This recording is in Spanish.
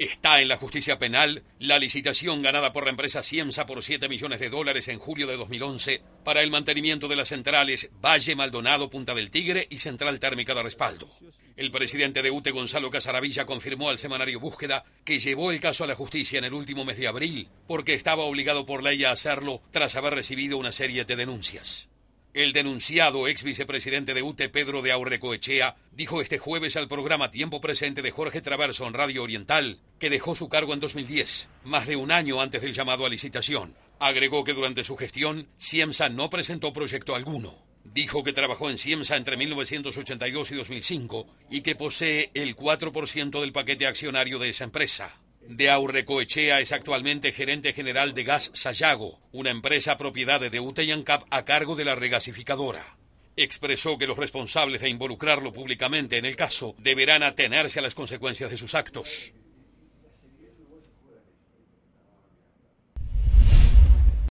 Está en la justicia penal la licitación ganada por la empresa Ciemsa por 7 millones de dólares en julio de 2011 para el mantenimiento de las centrales Valle Maldonado, Punta del Tigre y Central Térmica de Respaldo. El presidente de UTE, Gonzalo Casaravilla, confirmó al semanario Búsqueda que llevó el caso a la justicia en el último mes de abril porque estaba obligado por ley a hacerlo tras haber recibido una serie de denuncias. El denunciado ex vicepresidente de UTE Pedro de Aurrecoechea dijo este jueves al programa Tiempo Presente de Jorge Traverso en Radio Oriental que dejó su cargo en 2010, más de un año antes del llamado a licitación. Agregó que durante su gestión Ciemsa no presentó proyecto alguno. Dijo que trabajó en Ciemsa entre 1982 y 2005 y que posee el 4% del paquete accionario de esa empresa de Aurrecoechea es actualmente gerente general de Gas Sayago, una empresa propiedad de Uteyancap a cargo de la regasificadora. Expresó que los responsables de involucrarlo públicamente en el caso deberán atenerse a las consecuencias de sus actos.